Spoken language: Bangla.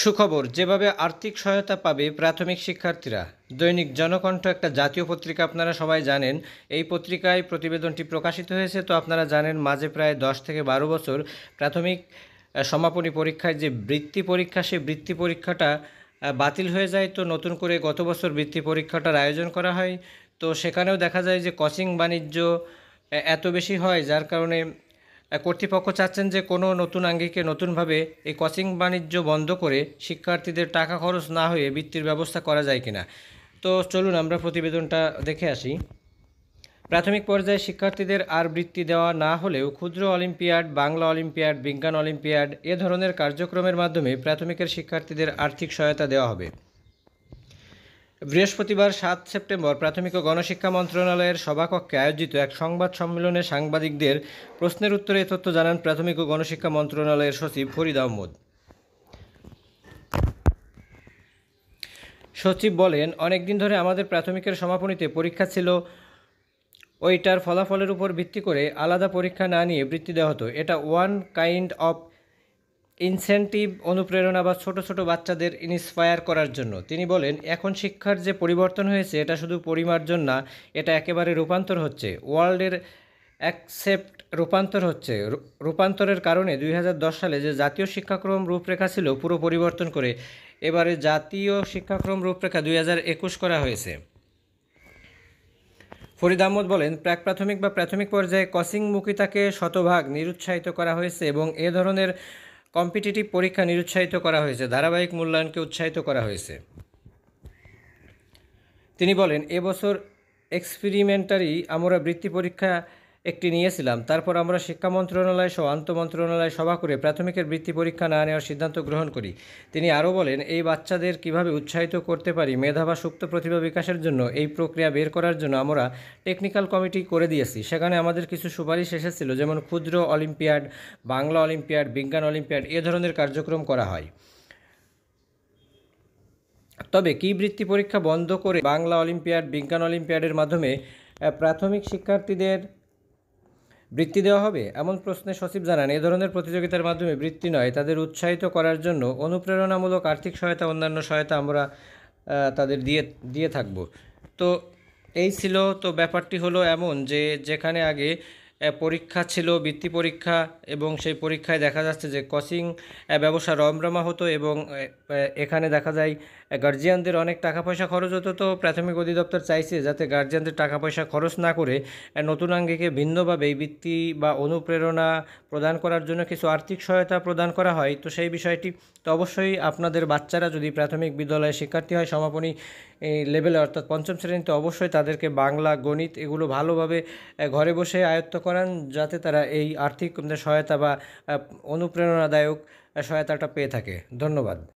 সুখবর যেভাবে আর্থিক সহায়তা পাবে প্রাথমিক শিক্ষার্থীরা দৈনিক জনকণ্ঠ একটা জাতীয় পত্রিকা আপনারা সবাই জানেন এই পত্রিকায় প্রতিবেদনটি প্রকাশিত হয়েছে তো আপনারা জানেন মাঝে প্রায় দশ থেকে বারো বছর প্রাথমিক সমাপনী পরীক্ষায় যে বৃত্তি পরীক্ষা সেই বৃত্তি পরীক্ষাটা বাতিল হয়ে যায় তো নতুন করে গত বছর বৃত্তি পরীক্ষাটার আয়োজন করা হয় তো সেখানেও দেখা যায় যে কোচিং বাণিজ্য এত বেশি হয় যার কারণে কর্তৃপক্ষ চাচ্ছেন যে কোনো নতুন আঙ্গিকে নতুনভাবে এই কোচিং বাণিজ্য বন্ধ করে শিক্ষার্থীদের টাকা খরচ না হয়ে বৃত্তির ব্যবস্থা করা যায় কিনা তো চলুন আমরা প্রতিবেদনটা দেখে আসি প্রাথমিক পর্যায়ে শিক্ষার্থীদের আর বৃত্তি দেওয়া না হলেও ক্ষুদ্র অলিম্পিয়াড বাংলা অলিম্পিয়াড বিজ্ঞান অলিম্পিয়াড এ ধরনের কার্যক্রমের মাধ্যমে প্রাথমিকের শিক্ষার্থীদের আর্থিক সহায়তা দেওয়া হবে বৃহস্পতিবার সাত সেপ্টেম্বর প্রাথমিক ও গণশিক্ষা মন্ত্রণালয়ের সভাকক্ষে আয়োজিত এক সংবাদ সম্মেলনে সাংবাদিকদের প্রশ্নের উত্তরে এ তথ্য জানান প্রাথমিক ও গণশিক্ষা মন্ত্রণালয়ের সচিব ফরিদ আহমদ সচিব বলেন অনেকদিন ধরে আমাদের প্রাথমিকের সমাপনীতে পরীক্ষা ছিল ওইটার ফলাফলের উপর ভিত্তি করে আলাদা পরীক্ষা না নিয়ে বৃত্তি দেওয়া হতো এটা ওয়ান কাইন্ড অফ ইনসেন্টিভ অনুপ্রেরণা বা ছোট ছোট বাচ্চাদের ইন্সপায়ার করার জন্য তিনি বলেন এখন শিক্ষার যে পরিবর্তন হয়েছে এটা শুধু পরিমার্জন না এটা একেবারে রূপান্তর হচ্ছে ওয়ার্ল্ডের অ্যাকসেপ্ট রূপান্তর হচ্ছে রূপান্তরের কারণে দুই সালে যে জাতীয় শিক্ষাক্রম রূপরেখা ছিল পুরো পরিবর্তন করে এবারে জাতীয় শিক্ষাক্রম রূপরেখা দুই করা হয়েছে ফরিদ আহমদ বলেন প্রাক প্রাথমিক বা প্রাথমিক পর্যায়ে কসিং মুকিতাকে শতভাগ নিরুৎসাহিত করা হয়েছে এবং এ ধরনের কম্পিটিটিভ পরীক্ষা নিরুৎসাহিত করা হয়েছে ধারাবাহিক মূল্যায়নকে উৎসাহিত করা হয়েছে তিনি বলেন এবছর এক্সপেরিমেন্টারি আমরা বৃত্তি পরীক্ষা একটি নিয়েছিলাম তারপর আমরা শিক্ষা মন্ত্রণালয় সহ আন্ত মন্ত্রণালয় সভা করে প্রাথমিকের বৃত্তি পরীক্ষা না নেওয়ার সিদ্ধান্ত গ্রহণ করি তিনি আরও বলেন এই বাচ্চাদের কিভাবে উৎসাহিত করতে পারি মেধা বা সুপ্ত প্রতিভা বিকাশের জন্য এই প্রক্রিয়া বের করার জন্য আমরা টেকনিক্যাল কমিটি করে দিয়েছি সেখানে আমাদের কিছু সুপারিশ এসেছিল যেমন ক্ষুদ্র অলিম্পিয়াড বাংলা অলিম্পিয়াড বিজ্ঞান অলিম্পিয়াড এ ধরনের কার্যক্রম করা হয় তবে কি বৃত্তি পরীক্ষা বন্ধ করে বাংলা অলিম্পিয়াড বিজ্ঞান অলিম্পিয়াডের মাধ্যমে প্রাথমিক শিক্ষার্থীদের বৃত্তি দেওয়া হবে এমন প্রশ্নে সচিব জানান এ ধরনের প্রতিযোগিতার মাধ্যমে বৃত্তি নয় তাদের উৎসাহিত করার জন্য অনুপ্রেরণামূলক আর্থিক সহায়তা অন্যান্য সহায়তা আমরা তাদের দিয়ে দিয়ে থাকব তো এই ছিল তো ব্যাপারটি হলো এমন যে যেখানে আগে পরীক্ষা ছিল বৃত্তি পরীক্ষা এবং সেই পরীক্ষায় দেখা যাচ্ছে যে কোচিং ব্যবসা রমরমা হতো এবং এখানে দেখা যায় গার্জিয়ানদের অনেক টাকা পয়সা খরচ হতো তো প্রাথমিক অধিদপ্তর চাইছে যাতে গার্জিয়ানদের টাকা পয়সা খরচ না করে নতুনাঙ্গিকে ভিন্নভাবে বৃত্তি বা অনুপ্রেরণা প্রদান করার জন্য কিছু আর্থিক সহায়তা প্রদান করা হয় তো সেই বিষয়টি তো অবশ্যই আপনাদের বাচ্চারা যদি প্রাথমিক বিদ্যালয়ে শিক্ষার্থী হয় সমাপনী লেভেলে অর্থাৎ পঞ্চম শ্রেণীতে অবশ্যই তাদেরকে বাংলা গণিত এগুলো ভালোভাবে ঘরে বসে আয়ত্ত করা করান যাতে তারা এই আর্থিক মানে সহায়তা বা অনুপ্রেরণাদায়ক সহায়তাটা পেয়ে থাকে ধন্যবাদ